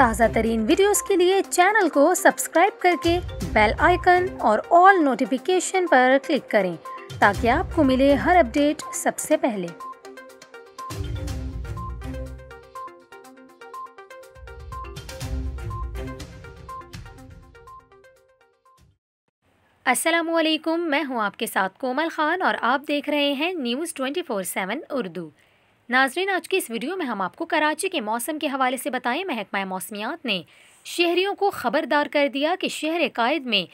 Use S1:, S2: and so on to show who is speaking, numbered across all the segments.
S1: ताज़ा तरीन वीडियो के लिए चैनल को सब्सक्राइब करके बेल आइकन और ऑल नोटिफिकेशन पर क्लिक करें ताकि आपको मिले हर अपडेट सबसे पहले असलम मैं हूं आपके साथ कोमल ख़ान और आप देख रहे हैं न्यूज़ 24/7 उर्दू नाजरीन आज की इस वीडियो में हम आपको कराची के मौसम के हवाले से बताएं महकमा मौसमियात ने शहरीों को खबरदार कर दिया कि शहर कायद में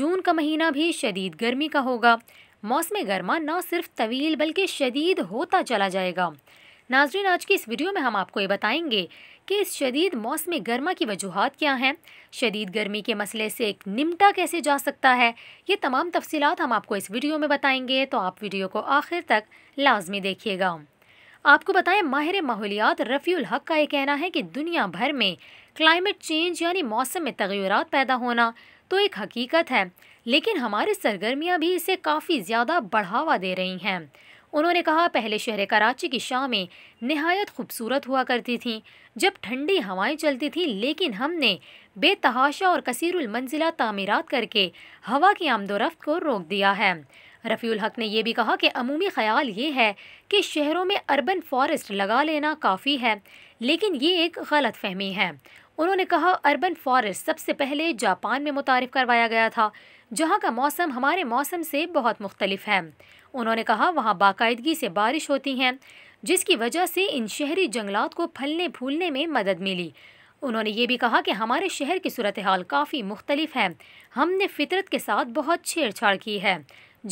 S1: जून का महीना भी शदीद गर्मी का होगा मौसम गर्मा न सिर्फ तवील बल्कि शदीद होता चला जाएगा नाजरीन आज की इस वीडियो में हम आपको ये बताएंगे कि इस शदीद मौसम गर्मा की वजूहत क्या हैं शदीद गर्मी के मसले से एक निमटा कैसे जा सकता है ये तमाम तफसीत हम आपको इस वीडियो में बताएंगे तो आप वीडियो को आखिर तक लाजमी देखिएगा आपको बताएं माहिर माहौलियात रफ़ील हक का ये कहना है कि दुनिया भर में क्लाइमेट चेंज यानी मौसम में तगैरत पैदा होना तो एक हकीकत है लेकिन हमारी सरगर्मियाँ भी इसे काफ़ी ज़्यादा बढ़ावा दे रही हैं उन्होंने कहा पहले शहर कराची की शामें नहायत खूबसूरत हुआ करती थीं जब ठंडी हवाएं चलती थीं लेकिन हमने बेतहाशा और कसीरुल मंजिला तामीरात करके हवा की आमदोरफ्त को रोक दिया है रफ़ील हक ने यह भी कहा कि अमूमी ख्याल ये है कि शहरों में अर्बन फॉरेस्ट लगा लेना काफ़ी है लेकिन ये एक गलत फहमी है उन्होंने कहा अर्बन फॉरेस्ट सबसे पहले जापान में मुतारफ़ करवाया गया था जहाँ का मौसम हमारे मौसम से बहुत मुख्तलिफ है उन्होंने कहा वहाँ बाकायदगी से बारिश होती हैं जिसकी वजह से इन शहरी जंगलात को फलने फूलने में मदद मिली उन्होंने ये भी कहा कि हमारे शहर की सूरत हाल काफ़ी मुख्तलिफ है हमने फितरत के साथ बहुत छेड़छाड़ की है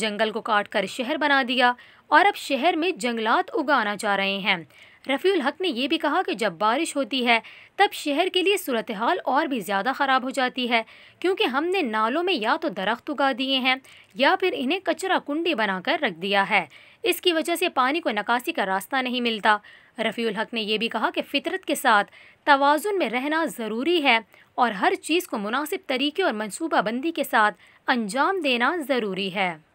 S1: जंगल को काट कर शहर बना दिया और अब शहर में जंगलात उगाना चाह रहे हैं रफ़ील हक ने यह भी कहा कि जब बारिश होती है तब शहर के लिए सूरत हाल और भी ज़्यादा ख़राब हो जाती है क्योंकि हमने नालों में या तो दरख्त उगा दिए हैं या फिर इन्हें कचरा कुंडी बनाकर रख दिया है इसकी वजह से पानी को निकासी का रास्ता नहीं मिलता रफ़ील हक ने यह भी कहा कि फ़ितरत के साथ तोज़ुन में रहना ज़रूरी है और हर चीज़ को मुनासिब तरीके और मनसूबाबंदी के साथ अंजाम देना ज़रूरी है